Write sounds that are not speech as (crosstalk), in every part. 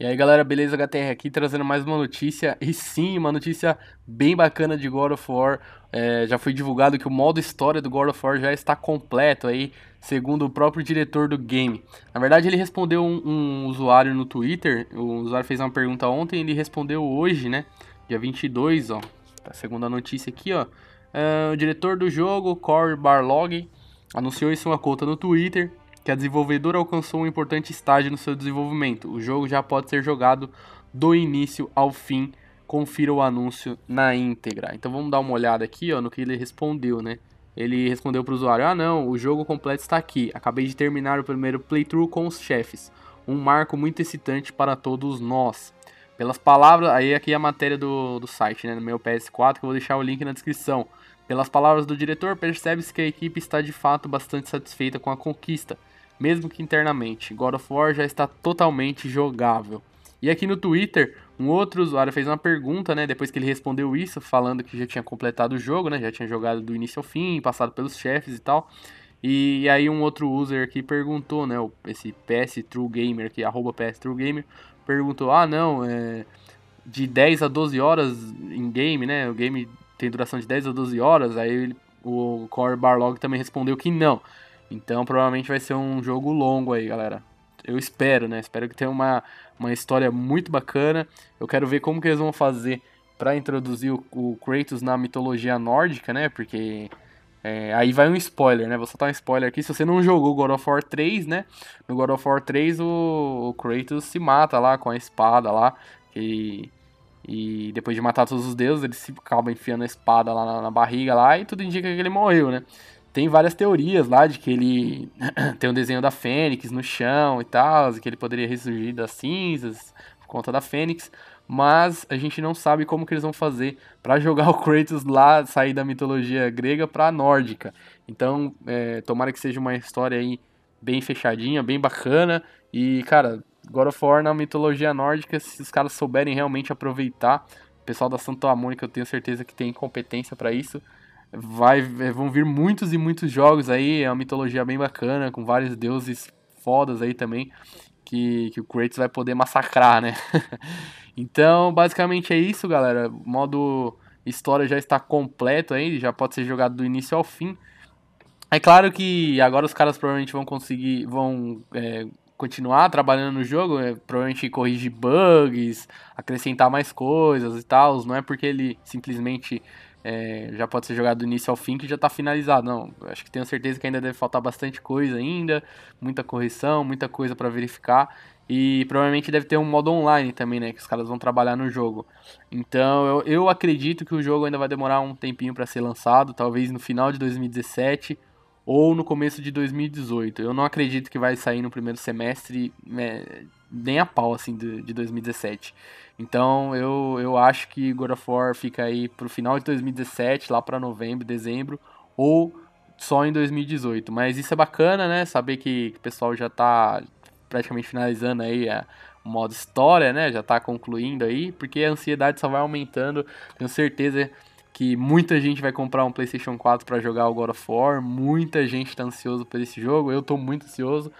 E aí galera, beleza? HTR aqui trazendo mais uma notícia, e sim, uma notícia bem bacana de God of War. É, já foi divulgado que o modo história do God of War já está completo aí, segundo o próprio diretor do game. Na verdade, ele respondeu um, um usuário no Twitter, o usuário fez uma pergunta ontem, ele respondeu hoje, né? Dia 22, ó, tá notícia aqui, ó. É, o diretor do jogo, Corey Barlog, anunciou isso uma conta no Twitter, que a desenvolvedora alcançou um importante estágio no seu desenvolvimento. O jogo já pode ser jogado do início ao fim. Confira o anúncio na íntegra. Então vamos dar uma olhada aqui ó, no que ele respondeu, né? Ele respondeu para o usuário: Ah, não, o jogo completo está aqui. Acabei de terminar o primeiro playthrough com os chefes. Um marco muito excitante para todos nós. Pelas palavras, aí aqui é a matéria do, do site, né? No meu PS4, que eu vou deixar o link na descrição. Pelas palavras do diretor, percebe-se que a equipe está de fato bastante satisfeita com a conquista mesmo que internamente. God of War já está totalmente jogável. E aqui no Twitter, um outro usuário fez uma pergunta, né? Depois que ele respondeu isso, falando que já tinha completado o jogo, né? Já tinha jogado do início ao fim, passado pelos chefes e tal. E aí um outro user aqui perguntou, né? Esse PS True Gamer aqui, arroba PS True Gamer, perguntou, ah não, é de 10 a 12 horas em game, né? O game tem duração de 10 a 12 horas. Aí ele, o Core Barlog também respondeu que não. Então provavelmente vai ser um jogo longo aí, galera. Eu espero, né? Espero que tenha uma, uma história muito bacana. Eu quero ver como que eles vão fazer para introduzir o, o, Kratos na mitologia nórdica, né? Porque é, aí vai um spoiler, né? Vou soltar um spoiler aqui. Se você não jogou God of War 3, né? No God of War 3 o, o Kratos se mata lá com a espada lá. E, e depois de matar todos os deuses, ele se acaba enfiando a espada lá na, na barriga lá e tudo indica que ele morreu, né? tem várias teorias lá de que ele (clears throat) tem um desenho da Fênix no chão e tal, que ele poderia ressurgir das cinzas por conta da Fênix, mas a gente não sabe como que eles vão fazer para jogar (laughs) o Kratos lá, sair da mitologia grega para a nórdica. Então, é, tomara que seja uma história aí bem fechadinha, bem bacana e, cara, God of War na mitologia nórdica, se os caras souberem realmente aproveitar, o pessoal da Santa Mônica eu tenho certeza que tem competência para isso vai, é, vão vir muitos e muitos jogos aí, é uma mitologia bem bacana, com vários deuses fodas aí também, que, que o Kratos vai poder massacrar, né? (laughs) então, basicamente é isso, galera. O modo história já está completo aí, já pode ser jogado do início ao fim. É claro que agora os caras provavelmente vão conseguir, vão é, continuar trabalhando no jogo, é, provavelmente corrigir bugs, acrescentar mais coisas e tal, não é porque ele simplesmente é, já pode ser jogado do início ao fim que já está finalizado. Não, acho que tenho certeza que ainda deve faltar bastante coisa ainda, muita correção, muita coisa para verificar. E provavelmente deve ter um modo online também, né? Que os caras vão trabalhar no jogo. Então eu, eu acredito que o jogo ainda vai demorar um tempinho para ser lançado, talvez no final de 2017 ou no começo de 2018. Eu não acredito que vai sair no primeiro semestre né, nem a pau, assim, de, de 2017. Então eu, eu acho que God of War fica aí pro final de 2017, lá para novembro, dezembro, ou só em 2018. Mas isso é bacana, né? Saber que, que o pessoal já tá praticamente finalizando aí a, é, o modo história, né? Já tá concluindo aí, porque a ansiedade só vai aumentando. Tenho certeza que muita gente vai comprar um PlayStation 4 para jogar o God of War, muita gente tá ansioso por esse jogo. Eu tô muito ansioso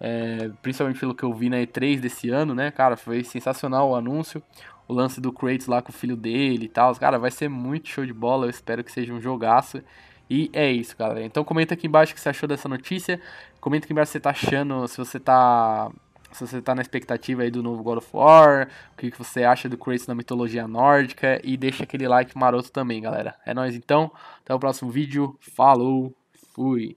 é, principalmente pelo que eu vi na E3 desse ano, né? Cara, foi sensacional o anúncio. O lance do Kratos lá com o filho dele e tal. Cara, vai ser muito show de bola. Eu espero que seja um jogaço. E é isso, galera. Então comenta aqui embaixo o que você achou dessa notícia. Comenta aqui embaixo se você tá achando, se você tá. Se você tá na expectativa aí do novo God of War, o que você acha do Kratos na mitologia nórdica. E deixa aquele like maroto também, galera. É nóis então. Até o próximo vídeo. Falou, fui!